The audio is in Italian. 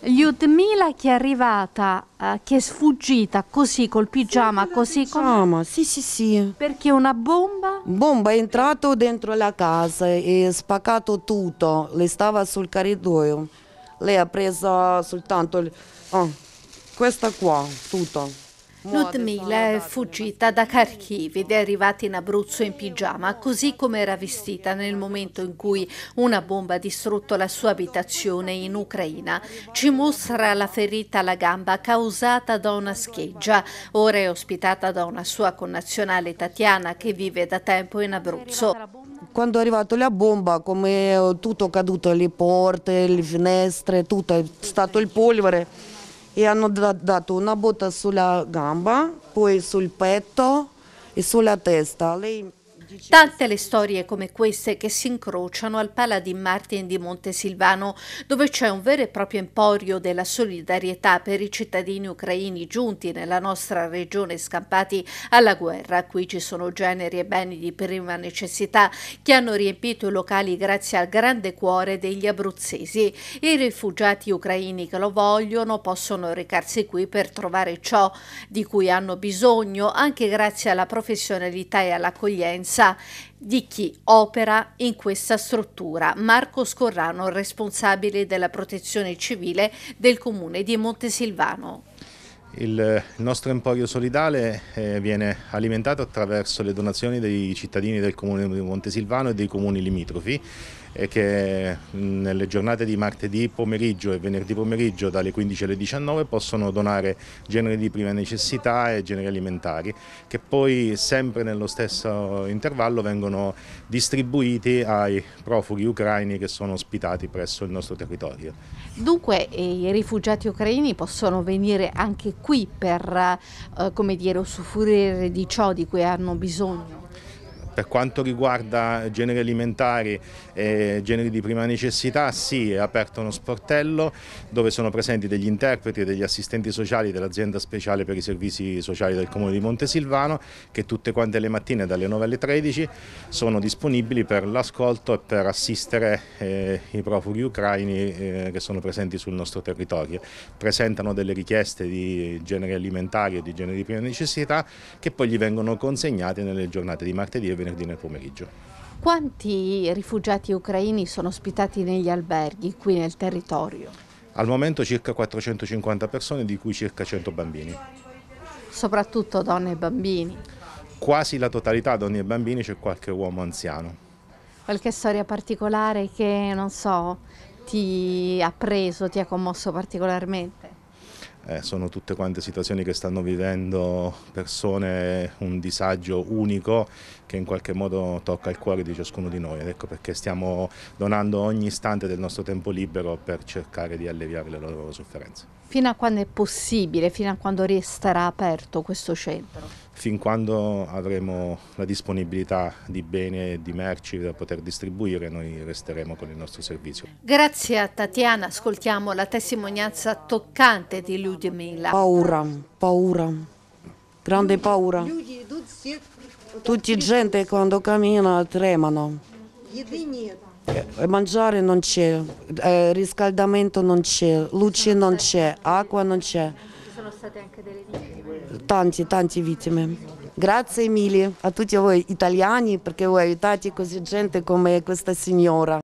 Lyudmila che è arrivata, eh, che è sfuggita così col pigiama, così col con... Mamma, sì, sì, sì. Perché una bomba? Bomba è entrata dentro la casa e ha spaccato tutto, le stava sul corridoio. Lei ha preso soltanto il- ah, questa qua, tutto. Ludmila è fuggita da Kharkiv ed è arrivata in Abruzzo in pigiama, così come era vestita nel momento in cui una bomba ha distrutto la sua abitazione in Ucraina. Ci mostra la ferita alla gamba causata da una scheggia. Ora è ospitata da una sua connazionale Tatiana che vive da tempo in Abruzzo. Quando è arrivata la bomba, come tutto è caduto, le porte, le finestre, tutto è stato il polvere e hanno dato una botta sulla gamba, poi sul petto e sulla testa. Lei Tante le storie come queste che si incrociano al Paladin Martin di Montesilvano, dove c'è un vero e proprio emporio della solidarietà per i cittadini ucraini giunti nella nostra regione scampati alla guerra. Qui ci sono generi e beni di prima necessità che hanno riempito i locali grazie al grande cuore degli abruzzesi. I rifugiati ucraini che lo vogliono possono recarsi qui per trovare ciò di cui hanno bisogno, anche grazie alla professionalità e all'accoglienza presenza di chi opera in questa struttura. Marco Scorrano, responsabile della protezione civile del comune di Montesilvano. Il nostro emporio solidale eh, viene alimentato attraverso le donazioni dei cittadini del comune di Montesilvano e dei comuni limitrofi e che nelle giornate di martedì pomeriggio e venerdì pomeriggio dalle 15 alle 19 possono donare generi di prima necessità e generi alimentari che poi sempre nello stesso intervallo vengono distribuiti ai profughi ucraini che sono ospitati presso il nostro territorio. Dunque eh, i rifugiati ucraini possono venire anche qui per eh, come dire, usufruire di ciò di cui hanno bisogno? Per quanto riguarda generi alimentari e generi di prima necessità, sì, è aperto uno sportello dove sono presenti degli interpreti e degli assistenti sociali dell'azienda speciale per i servizi sociali del Comune di Montesilvano che tutte quante le mattine dalle 9 alle 13 sono disponibili per l'ascolto e per assistere eh, i profughi ucraini eh, che sono presenti sul nostro territorio. Presentano delle richieste di generi alimentari e di generi di prima necessità che poi gli vengono consegnate nelle giornate di martedì e venerdì venerdì nel pomeriggio. Quanti rifugiati ucraini sono ospitati negli alberghi qui nel territorio? Al momento circa 450 persone, di cui circa 100 bambini. Soprattutto donne e bambini? Quasi la totalità donne e bambini, c'è qualche uomo anziano. Qualche storia particolare che, non so, ti ha preso, ti ha commosso particolarmente? Eh, sono tutte quante situazioni che stanno vivendo persone, un disagio unico che in qualche modo tocca il cuore di ciascuno di noi ed ecco perché stiamo donando ogni istante del nostro tempo libero per cercare di alleviare le loro sofferenze. Fino a quando è possibile, fino a quando resterà aperto questo centro? fin quando avremo la disponibilità di beni e di merci da poter distribuire noi resteremo con il nostro servizio. Grazie a Tatiana, ascoltiamo la testimonianza toccante di Ludmila. Paura, paura, grande paura. Tutti gente quando cammina tremano. Eh, mangiare non c'è, eh, riscaldamento non c'è, luce non c'è, acqua non c'è. Ci sono state anche delle vittime tante, tante vittime. Grazie mille a tutti voi italiani perché voi aiutate così gente come questa signora.